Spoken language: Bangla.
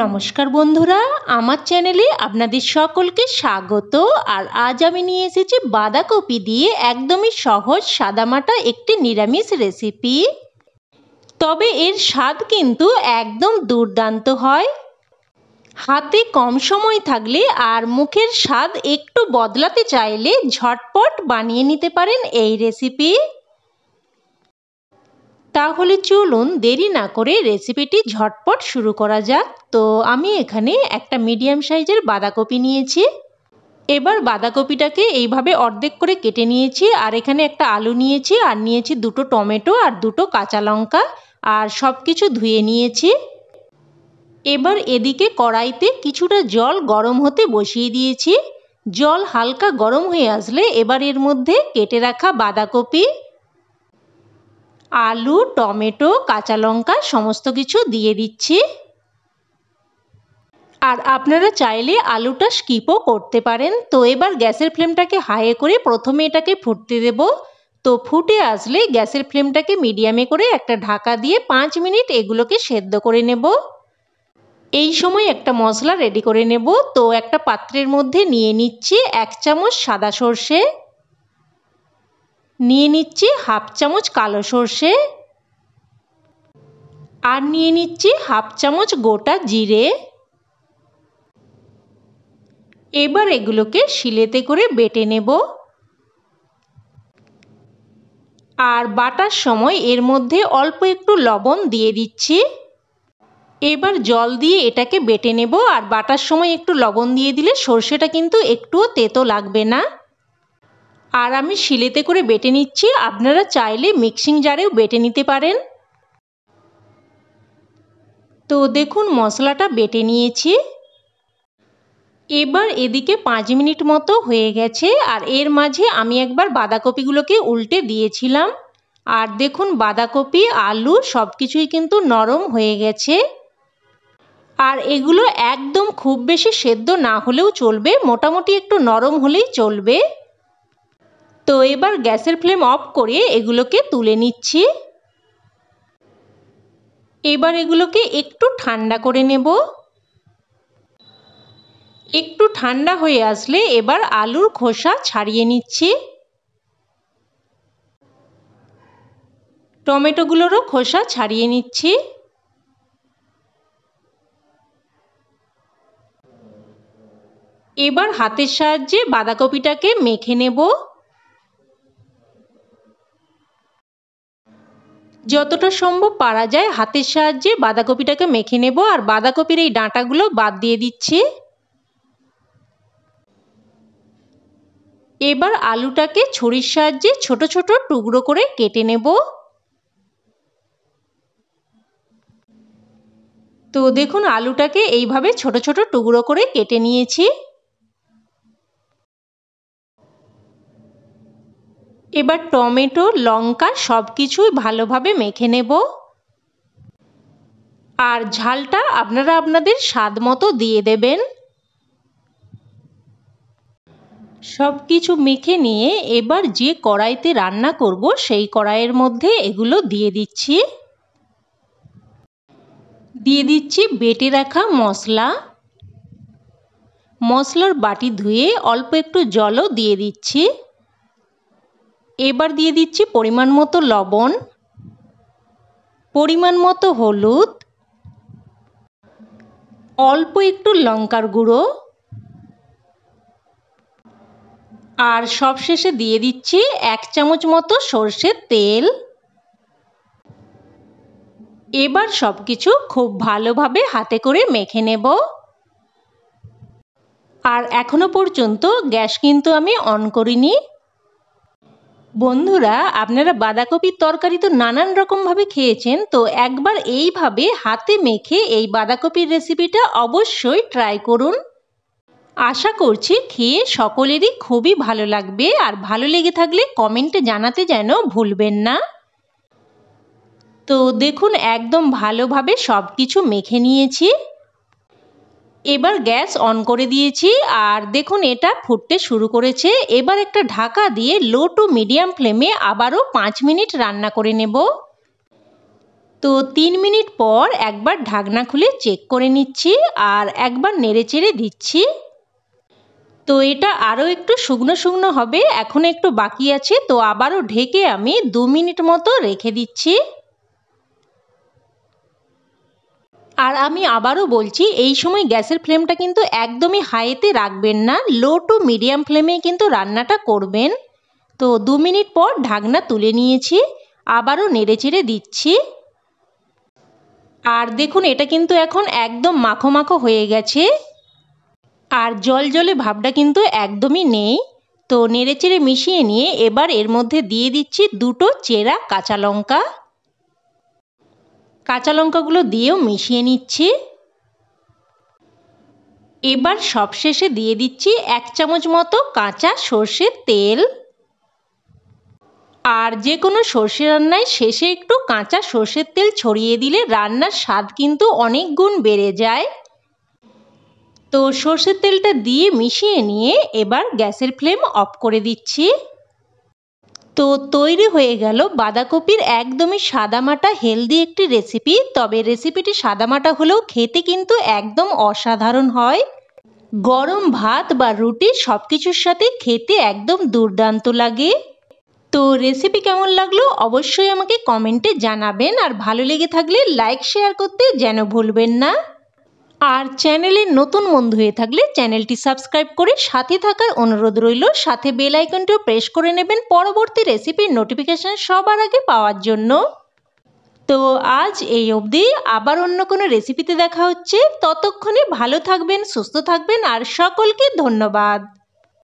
নমস্কার বন্ধুরা আমার চ্যানেলে আপনাদের সকলকে স্বাগত আর আজ আমি নিয়ে এসেছি বাঁধাকপি দিয়ে একদমই সহজ সাদামাটা একটি নিরামিষ রেসিপি তবে এর স্বাদ কিন্তু একদম দুর্দান্ত হয় হাতে কম সময় থাকলে আর মুখের স্বাদ একটু বদলাতে চাইলে ঝটপট বানিয়ে নিতে পারেন এই রেসিপি তাহলে চলুন দেরি না করে রেসিপিটি ঝটপট শুরু করা যাক তো আমি এখানে একটা মিডিয়াম সাইজের বাঁধাকপি নিয়েছি এবার বাঁধাকপিটাকে এইভাবে অর্ধেক করে কেটে নিয়েছি আর এখানে একটা আলু নিয়েছি আর নিয়েছি দুটো টমেটো আর দুটো কাঁচা লঙ্কা আর সব কিছু ধুয়ে নিয়েছি এবার এদিকে কড়াইতে কিছুটা জল গরম হতে বসিয়ে দিয়েছি জল হালকা গরম হয়ে আসলে এবার এর মধ্যে কেটে রাখা বাঁধাকপি আলু টমেটো কাঁচা লঙ্কা সমস্ত কিছু দিয়ে দিচ্ছি আর আপনারা চাইলে আলুটা স্কিপও করতে পারেন তো এবার গ্যাসের ফ্লেমটাকে হাইয়ে করে প্রথমে এটাকে ফুটতে দেব তো ফুটে আসলে গ্যাসের ফ্লেমটাকে মিডিয়ামে করে একটা ঢাকা দিয়ে পাঁচ মিনিট এগুলোকে সেদ্ধ করে নেব এই সময় একটা মশলা রেডি করে নেব তো একটা পাত্রের মধ্যে নিয়ে নিচ্ছি এক চামচ সাদা সর্ষে নিয়ে নিচ্ছি হাফ চামচ কালো সর্ষে আর নিয়ে নিচ্ছি হাফ চামচ গোটা জিরে এবার এগুলোকে শিলেতে করে বেটে নেব আর বাটার সময় এর মধ্যে অল্প একটু লবণ দিয়ে দিচ্ছি এবার জল দিয়ে এটাকে বেটে নেব আর বাটার সময় একটু লবণ দিয়ে দিলে সর্ষেটা কিন্তু একটুও তেতো লাগবে না আর আমি শিলেতে করে বেটে নিচ্ছি আপনারা চাইলে মিক্সিং জারেও বেটে নিতে পারেন তো দেখুন মশলাটা বেটে নিয়েছি এবার এদিকে পাঁচ মিনিট মতো হয়ে গেছে আর এর মাঝে আমি একবার বাঁধাকপিগুলোকে উল্টে দিয়েছিলাম আর দেখুন বাঁধাকপি আলু সব কিছুই কিন্তু নরম হয়ে গেছে আর এগুলো একদম খুব বেশি সেদ্ধ না হলেও চলবে মোটামুটি একটু নরম হলেই চলবে তো এবার গ্যাসের ফ্লেম অফ করে এগুলোকে তুলে নিচ্ছি এবার এগুলোকে একটু ঠান্ডা করে নেব একটু ঠান্ডা হয়ে আসলে এবার আলুর খোসা ছাড়িয়ে নিচ্ছি টমেটোগুলোরও খোসা ছাড়িয়ে নিচ্ছি এবার হাতের সাহায্যে বাঁধাকপিটাকে মেখে নেবো যতটা সম্ভব পারা যায় হাতের সাহায্যে বাঁধাকপিটাকে মেখে নেব আর বাঁধাকপির এই ডাঁটাগুলো বাদ দিয়ে দিচ্ছি এবার আলুটাকে ছুরির সাহায্যে ছোট ছোট টুকরো করে কেটে নেব তো দেখুন আলুটাকে এইভাবে ছোট ছোট টুকরো করে কেটে নিয়েছি এবার টমেটো লঙ্কা সব কিছুই ভালোভাবে মেখে নেব আর ঝালটা আপনারা আপনাদের স্বাদ মতো দিয়ে দেবেন সব কিছু মেখে নিয়ে এবার যে কড়াইতে রান্না করব সেই কড়াইয়ের মধ্যে এগুলো দিয়ে দিচ্ছি দিয়ে দিচ্ছি বেটে রাখা মশলা মশলার বাটি ধুয়ে অল্প একটু জলও দিয়ে দিচ্ছি এবার দিয়ে দিচ্ছি পরিমাণ মতো লবণ পরিমাণ মতো হলুদ অল্প একটু লঙ্কার গুঁড়ো আর সবশেষে দিয়ে দিচ্ছি এক চামচ মতো সর্ষের তেল এবার সব কিছু খুব ভালোভাবে হাতে করে মেখে নেব আর এখনো পর্যন্ত গ্যাস কিন্তু আমি অন করিনি বন্ধুরা আপনারা বাঁধাকপির তরকারি তো নানান রকমভাবে খেয়েছেন তো একবার এইভাবে হাতে মেখে এই বাঁধাকপির রেসিপিটা অবশ্যই ট্রাই করুন আশা করছি খেয়ে সকলেরই খুবই ভালো লাগবে আর ভালো লেগে থাকলে কমেন্টে জানাতে যেন ভুলবেন না তো দেখুন একদম ভালোভাবে সব কিছু মেখে নিয়েছি এবার গ্যাস অন করে দিয়েছি আর দেখুন এটা ফুটতে শুরু করেছে এবার একটা ঢাকা দিয়ে লো টু মিডিয়াম ফ্লেমে আবারও পাঁচ মিনিট রান্না করে নেব তো তিন মিনিট পর একবার ঢাকনা খুলে চেক করে নিচ্ছি আর একবার নেড়ে চেড়ে দিচ্ছি তো এটা আরও একটু শুকনো শুকনো হবে এখন একটু বাকি আছে তো আবারও ঢেকে আমি দু মিনিট মতো রেখে দিচ্ছি আর আমি আবারও বলছি এই সময় গ্যাসের ফ্লেমটা কিন্তু একদমই হাইতে রাখবেন না লো টু মিডিয়াম ফ্লেমে কিন্তু রান্নাটা করবেন তো দু মিনিট পর ঢাকনা তুলে নিয়েছি আবারও নেড়েচেড়ে দিচ্ছি আর দেখুন এটা কিন্তু এখন একদম মাখো মাখো হয়ে গেছে আর জল জলে ভাবটা কিন্তু একদমই নেই তো নেড়েচেড়ে মিশিয়ে নিয়ে এবার এর মধ্যে দিয়ে দিচ্ছি দুটো চেরা কাঁচা লঙ্কা কাঁচা লঙ্কাগুলো দিয়েও মিশিয়ে নিচ্ছি এবার সবশেষে দিয়ে দিচ্ছি এক চামচ মতো কাঁচা সর্ষের তেল আর যে কোনো সর্ষে রান্নায় শেষে একটু কাঁচা সর্ষের তেল ছড়িয়ে দিলে রান্নার স্বাদ কিন্তু অনেক গুণ বেড়ে যায় তো সর্ষের তেলটা দিয়ে মিশিয়ে নিয়ে এবার গ্যাসের ফ্লেম অফ করে দিচ্ছি তো তৈরি হয়ে গেল বাঁধাকপির একদমই সাদামাটা হেলদি একটি রেসিপি তবে রেসিপিটি সাদামাটা হলেও খেতে কিন্তু একদম অসাধারণ হয় গরম ভাত বা রুটি সব কিছুর সাথে খেতে একদম দুর্দান্ত লাগে তো রেসিপি কেমন লাগলো অবশ্যই আমাকে কমেন্টে জানাবেন আর ভালো লেগে থাকলে লাইক শেয়ার করতে যেন ভুলবেন না আর চ্যানেলের নতুন বন্ধু হয়ে থাকলে চ্যানেলটি সাবস্ক্রাইব করে সাথে থাকার অনুরোধ রইল সাথে বেল আইকনটিও প্রেস করে নেবেন পরবর্তী রেসিপির নোটিফিকেশান সবার আগে পাওয়ার জন্য তো আজ এই অবধি আবার অন্য কোনো রেসিপিতে দেখা হচ্ছে ততক্ষণে ভালো থাকবেন সুস্থ থাকবেন আর সকলকে ধন্যবাদ